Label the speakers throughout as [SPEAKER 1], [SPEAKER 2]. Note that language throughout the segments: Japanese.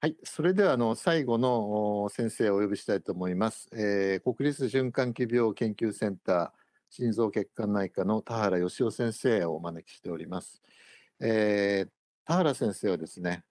[SPEAKER 1] はい。それでは、あの、最後の先生をお呼びしたいと思います。えー、国立循環器病研究センター心臓血管内科の田原義雄先生をお招きしております。えー、田原先生はですね、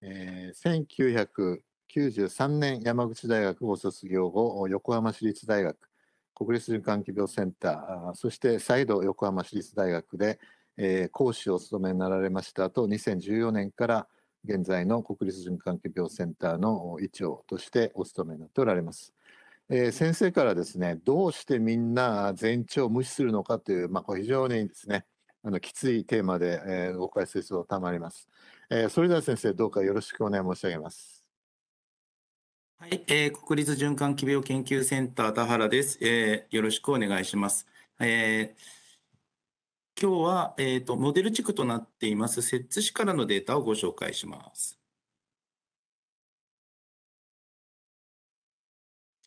[SPEAKER 1] えー、1993年山口大学を卒業後、横浜市立大学、国立循環器病センター、そして再度横浜市立大学で、えー、講師を務めになられました後、2014年から現在の国立循環器病センターの医長としてお勤めになっておられます。えー、先生からですね、どうしてみんな全長を無視するのかという、まあ、これ非常にですね、あのきついテーマで、えー、ご解説をまります、えー、それでは先生、どうかよろしくお願い申し上げます。はい、えー、国立循環器病研究センター田原です、えー。よろしくお願いします。えー今日は、えーと、モデル地区となっています摂津市からのデータをご紹介します。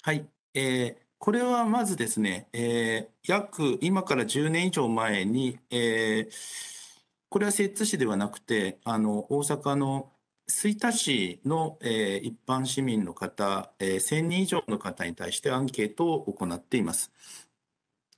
[SPEAKER 1] はい、えー、これはまずですね、えー、約今から10年以上前に、えー、これは摂津市ではなくてあの大阪の吹田市の、えー、一般市民の方、えー、1000人以上の方に対してアンケートを行っています。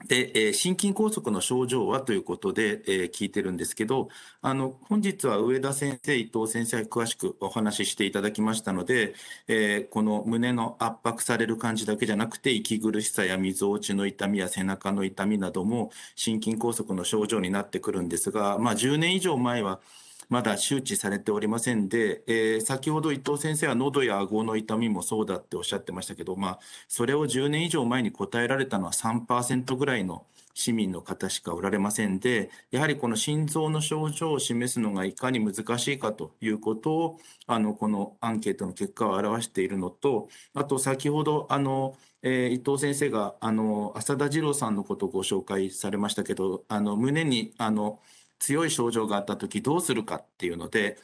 [SPEAKER 1] で、えー、心筋梗塞の症状はということで、えー、聞いてるんですけど、あの、本日は上田先生、伊藤先生詳しくお話ししていただきましたので、えー、この胸の圧迫される感じだけじゃなくて、息苦しさやみぞおちの痛みや背中の痛みなども心筋梗塞の症状になってくるんですが、まあ10年以上前は、まだ周知されておりませんで、えー、先ほど伊藤先生は喉や顎の痛みもそうだっておっしゃってましたけど、まあ、それを10年以上前に答えられたのは3%ぐらいの市民の方しかおられませんで、やはりこの心臓の症状を示すのがいかに難しいかということを、あの、このアンケートの結果を表しているのと、あと先ほど、あの、えー、伊藤先生が、あの、浅田二郎さんのことをご紹介されましたけど、あの、胸に、あの、強い症状があった時どうするかっていうので、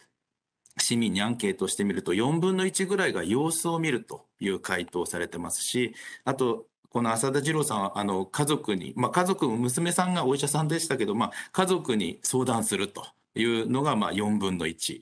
[SPEAKER 1] 市民にアンケートしてみると、4分の1ぐらいが様子を見るという回答をされてますし、あと、この浅田二郎さんは、あの、家族に、まあ、家族、娘さんがお医者さんでしたけど、まあ、家族に相談するというのが、まあ、4分の1。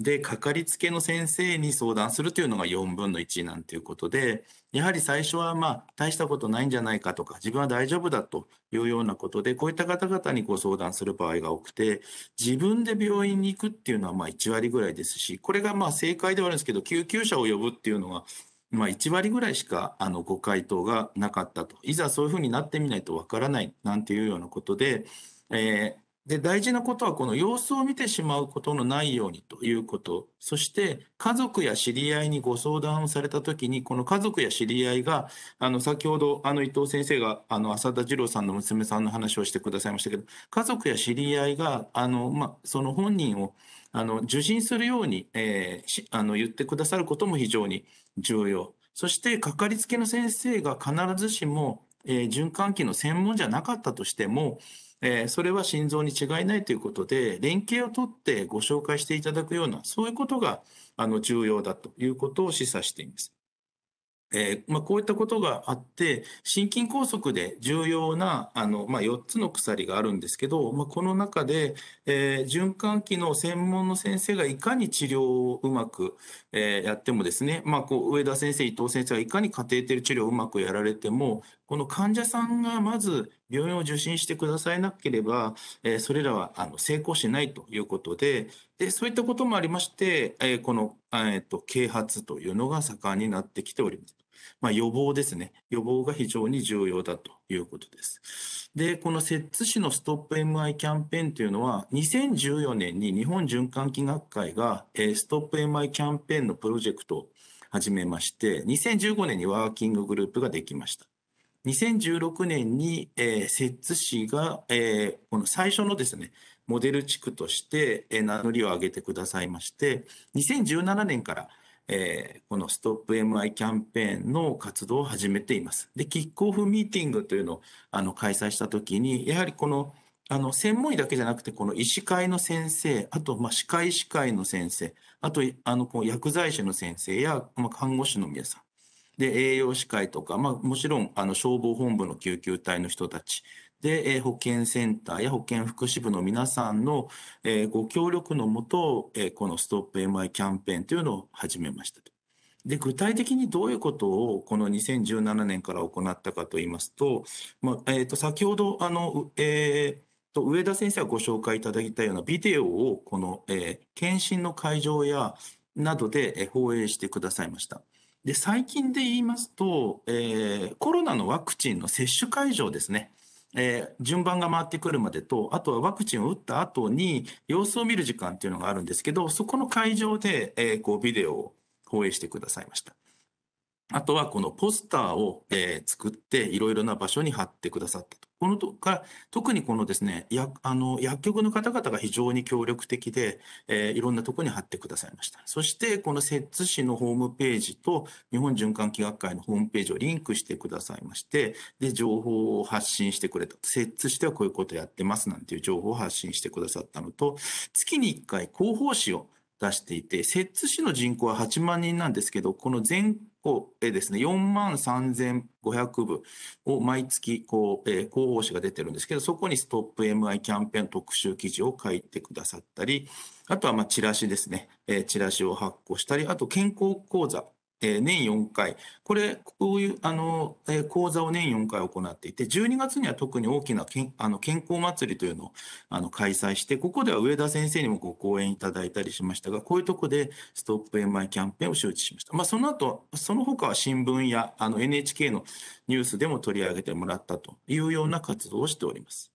[SPEAKER 1] で、かかりつけの先生に相談するというのが4分の1なんていうことで、やはり最初はまあ、大したことないんじゃないかとか、自分は大丈夫だというようなことで、こういった方々にご相談する場合が多くて、自分で病院に行くっていうのはまあ1割ぐらいですし、これがまあ正解ではあるんですけど、救急車を呼ぶっていうのは、まあ、1割ぐらいしかあのご回答がなかったと、いざそういうふうになってみないとわからないなんていうようなことで、えー、で、大事なことはこの様子を見てしまうことのないようにということ。そして、家族や知り合いにご相談をされたときに、この家族や知り合いが、あの、先ほど、あの、伊藤先生が、あの、浅田二郎さんの娘さんの話をしてくださいましたけど、家族や知り合いが、あの、まあ、その本人を、あの、受診するように、えー、あの、言ってくださることも非常に重要。そして、かかりつけの先生が必ずしも、えー、循環器の専門じゃなかったとしても、えー、それは心臓に違いないということで、連携をとってご紹介していただくような、そういうことがあの重要だということを示唆しています。えーまあ、こういったことがあって、心筋梗塞で重要なあの、まあ、4つの鎖があるんですけど、まあ、この中で、えー、循環器の専門の先生がいかに治療をうまく、えー、やってもですね、まあ、こう上田先生、伊藤先生がいかにカテーテル治療をうまくやられても、この患者さんがまず病院を受診してくださいなければ、えー、それらはあの成功しないということで、でそういったこともありまして、えー、この、えーと、啓発というのが盛んになってきております。まあ、予防ですね。予防が非常に重要だということです。で、この摂津市のストップ MI キャンペーンというのは、2014年に日本循環器学会が、えー、ストップ MI キャンペーンのプロジェクトを始めまして、2015年にワーキンググループができました。2016年に、えー、摂津市が、えー、この最初のですね、モデル地区として、え名乗りを上げてくださいまして、2017年からえこのストップ MI キャンペーンの活動を始めています。で、キックオフミーティングというのをあの開催したときに、やはりこの、あの、専門医だけじゃなくて、この医師会の先生、あと、ま、歯科医師会の先生、あと、あの、こう薬剤師の先生や、ま、看護師の皆さん、で、栄養士会とか、まあ、もちろん、あの、消防本部の救急隊の人たち、で、え保健センターや保健福祉部の皆さんの、えご協力のもと、えこのストップ MI キャンペーンというのを始めましたで、具体的にどういうことをこの2017年から行ったかと言いますと、まあ、えっ、ー、と、先ほど、あの、えー、と、上田先生がご紹介いただいたようなビデオを、この、えー、検診の会場や、などで放映してくださいました。で、最近で言いますと、えー、コロナのワクチンの接種会場ですね。えー、順番が回ってくるまでと、あとはワクチンを打った後に様子を見る時間っていうのがあるんですけど、そこの会場で、えー、こうビデオを放映してくださいました。あとはこのポスターを、えー、作っていろいろな場所に貼ってくださったと。このとから特にこのですね薬あの薬局の方々が非常に協力的で、えー、いろんなとこに貼ってくださいました。そしてこの摂津市のホームページと日本循環器学会のホームページをリンクしてくださいましてで情報を発信してくれた摂津市ではこういうことやってますなんていう情報を発信してくださったのと月に1回広報誌を出していて、摂津市の人口は8万人なんですけど、この全をですね、4万3500部を毎月こう、えー、広報誌が出てるんですけど、そこにストップ MI キャンペーン特集記事を書いてくださったり、あとはまあチラシですね、えー、チラシを発行したり、あと健康講座年4回、これ、こういうあの講座を年4回行っていて、12月には特に大きな健あの健康祭りというのをあの開催して、ここでは上田先生にもご講演いただいたりしましたが、こういうとこでストップ MI キャンペーンを周知しました。まあ、その後、その他は新聞やあの NHK のニュースでも取り上げてもらったというような活動をしております。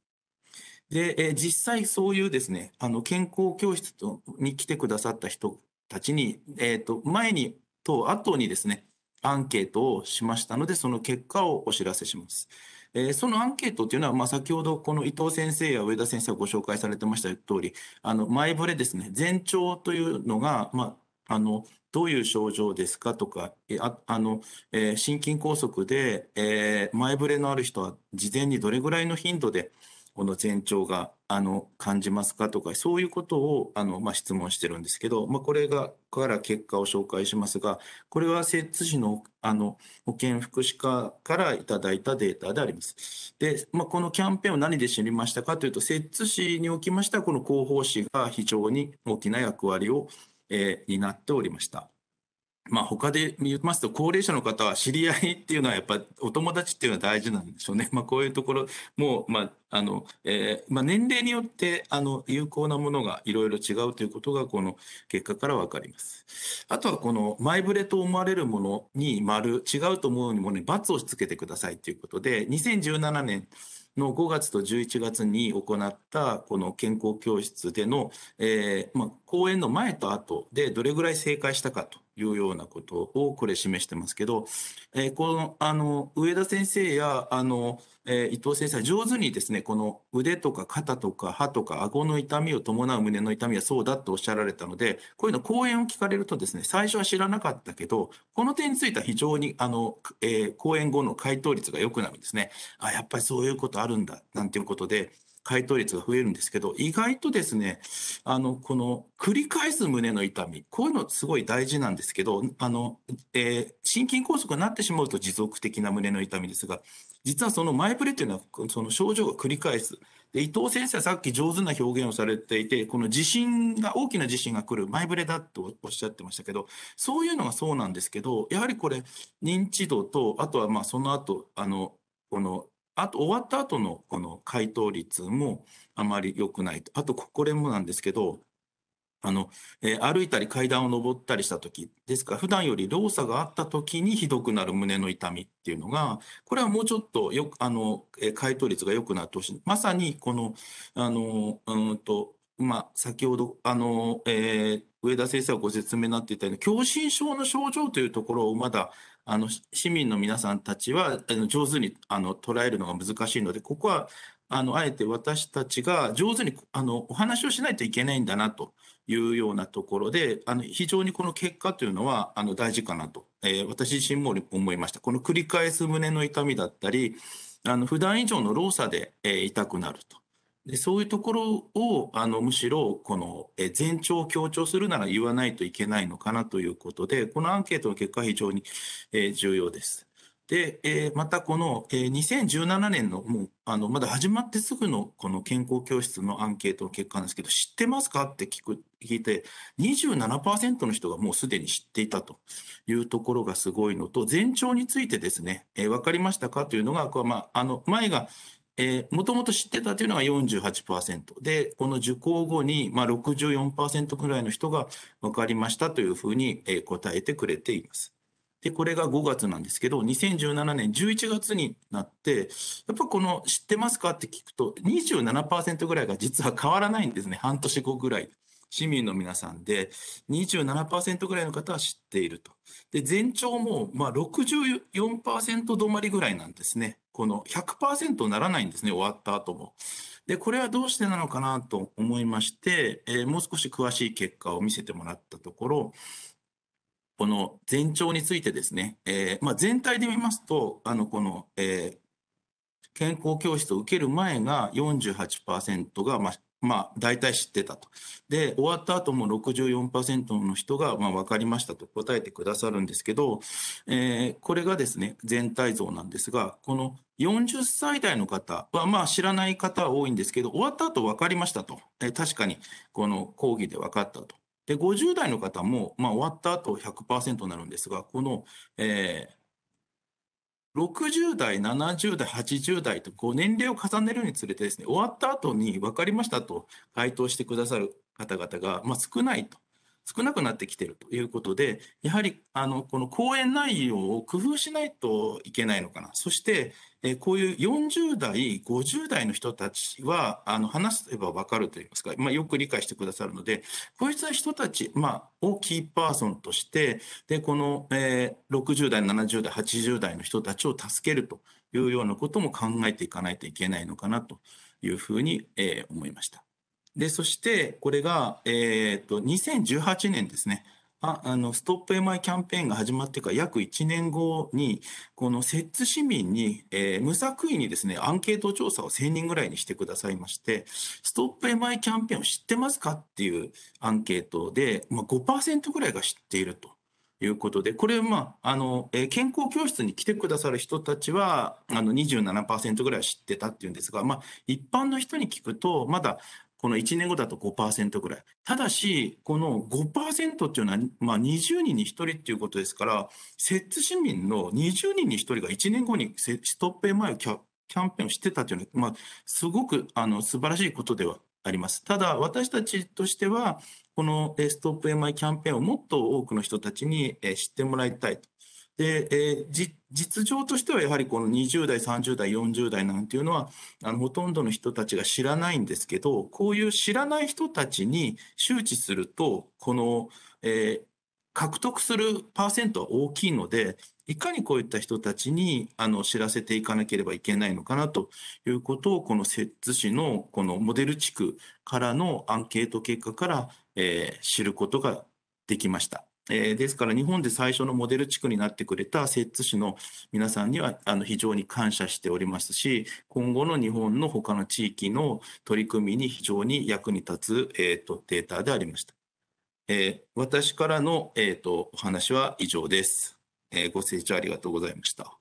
[SPEAKER 1] で、え実際そういうですね、あの健康教室に来てくださった人たちに、えー、と、前にと、後にですね、アンケートをしましたので、その結果をお知らせします。えー、そのアンケートっていうのは、まあ、先ほどこの伊藤先生や上田先生がご紹介されてました通り、あの、前触れですね、前兆というのが、まあ、あの、どういう症状ですかとか、ああの、えー、心筋梗塞で、えー、前触れのある人は事前にどれぐらいの頻度で、この前兆があの感じますかとか、そういうことをあの、まあ、質問してるんですけど、まあ、これがから結果を紹介しますが、これは摂津市のあの保健福祉課からいただいたデータであります。で、まあ、このキャンペーンを何で知りましたかというと、摂津市におきましては、この広報誌が非常に大きな役割を、えー、担っておりました。まあ、他で言いますと、高齢者の方は知り合いっていうのは、やっぱお友達っていうのは大事なんでしょうね。まあ、こういうところも、まあ、あの、えー、まあ、年齢によって、あの、有効なものがいろいろ違うということが、この結果からわかります。あとは、この、前触れと思われるものに丸、違うと思うにもね、罰をしつけてくださいということで、2017年、の5月と11月に行ったこの健康教室での、えーまあ、講演の前と後でどれぐらい正解したかというようなことをこれ示してますけど、えー、このあの上田先生やあの、えー、伊藤先生は上手にですねこの腕とか肩とか歯とか顎の痛みを伴う胸の痛みはそうだとおっしゃられたのでこういうの講演を聞かれるとですね最初は知らなかったけどこの点については非常にあの、えー、講演後の回答率が良くなるんですねあやっぱりそういうことあるんだなんていうことで回答率が増えるんですけど、意外とですね、あの、この繰り返す胸の痛み、こういうのすごい大事なんですけど、あの、えー、心筋梗塞になってしまうと持続的な胸の痛みですが、実はその前触れというのは、その症状が繰り返す。で、伊藤先生はさっき上手な表現をされていて、この地震が、大きな地震が来る前触れだとおっしゃってましたけど、そういうのがそうなんですけど、やはりこれ、認知度と、あとはまあその後、あの、このあと、終わった後のこの回答率もあまり良くないと。あと、これもなんですけど、あの、えー、歩いたり階段を上ったりした時ですから、普段より動作があった時にひどくなる胸の痛みっていうのが、これはもうちょっとよく、あの、えー、回答率が良くなってほしい。まさに、この、あの、うんと、まあ、先ほど、あの、えー、上田先生がご説明になっていたように、狭心症の症状というところをまだあの市民の皆さんたちは上手にあの捉えるのが難しいので、ここはあのあえて私たちが上手にあのお話をしないといけないんだなというようなところで、あの非常にこの結果というのはあの大事かなと、えー、私自身も思いました。この繰り返す胸の痛みだったり、あの普段以上の労作で、えー、痛くなると。でそういうところをあのむしろこの前兆を強調するなら言わないといけないのかなということでこのアンケートの結果は非常に、重要です。で、またこの、2017年のもうあのまだ始まってすぐのこの健康教室のアンケートの結果なんですけど知ってますかって聞く聞いて27%の人がもうすでに知っていたというところがすごいのと前兆についてですね、分かりましたかというのがまあ、あの前がえー、もともと知ってたというのが48%で、この受講後に、まあ、64%ぐらいの人が分かりましたというふうに、えー、答えてくれています。で、これが5月なんですけど、2017年11月になって、やっぱこの知ってますかって聞くと、27%ぐらいが実は変わらないんですね、半年後ぐらい。市民の皆さんで、27%ぐらいの方は知っていると。で、全長も、まあ64、止まりぐらいなんですね。この100%ならないんですね、終わった後も。で、これはどうしてなのかなと思いまして、えー、もう少し詳しい結果を見せてもらったところ、この全長についてですね、えーまあ、全体で見ますと、あのこの、えー、健康教室を受ける前が48%が、まあ、まあ、大体知ってたと。で、終わった後も64%の人が、まあ、分かりましたと答えてくださるんですけど、えー、これがですね、全体像なんですが、この40歳代の方は、まあ、知らない方は多いんですけど、終わった後分かりましたと。えー、確かに、この講義で分かったと。で、50代の方も、まあ、終わった後100%になるんですが、この、えー60代、70代、80代とこう年齢を重ねるにつれてですね、終わった後に分かりましたと回答してくださる方々が、まあ、少ないと。少なくなってきてるということで、やはり、あの、この講演内容を工夫しないといけないのかな。そして、こういう40代、50代の人たちは、あの、話せばわかるといいますか、まあ、よく理解してくださるので、こういった人たち、まあ、をキーパーソンとして、で、この、えー、60代、70代、80代の人たちを助けるというようなことも考えていかないといけないのかなというふうに、えー、思いました。で、そしてこれが、えっと、2018年ですね。ああのストップ MI キャンペーンが始まってから約1年後に、この摂津市民に、えー、無作為にですね、アンケート調査を1000人ぐらいにしてくださいまして、ストップ MI キャンペーンを知ってますかっていうアンケートで、まあ5、5%ぐらいが知っていると。いうことで、これ、まあ、あの、えー、健康教室に来てくださる人たちは、あの、27%ぐらいは知ってたっていうんですが、まあ、一般の人に聞くと、まだ、この1年後だと5%ぐらい。ただし、この5%っていうのは、まあ、20人に1人っていうことですから、摂津市民の20人に1人が1年後にストッペ前をキャンペーンをしてたというのは、まあ、すごくあの素晴らしいことではあります。ただ、私たちとしては、このストップ MI キャンペーンをもっと多くの人たちに知ってもらいたいと。で、えー、実情としてはやはりこの20代、30代、40代なんていうのは、あの、ほとんどの人たちが知らないんですけど、こういう知らない人たちに周知すると、この、えー、獲得するパーセントは大きいので、いかにこういった人たちにあの知らせていかなければいけないのかなということを、この摂津市のこのモデル地区からのアンケート結果から、えー、知ることができました。えー、ですから日本で最初のモデル地区になってくれた摂津市の皆さんにはあの非常に感謝しておりますし今後の日本の他の地域の取り組みに非常に役に立つ、えーと、データでありました、えー、私からの、えーと、とお話は以上です、えー、ご清聴ありがとうございました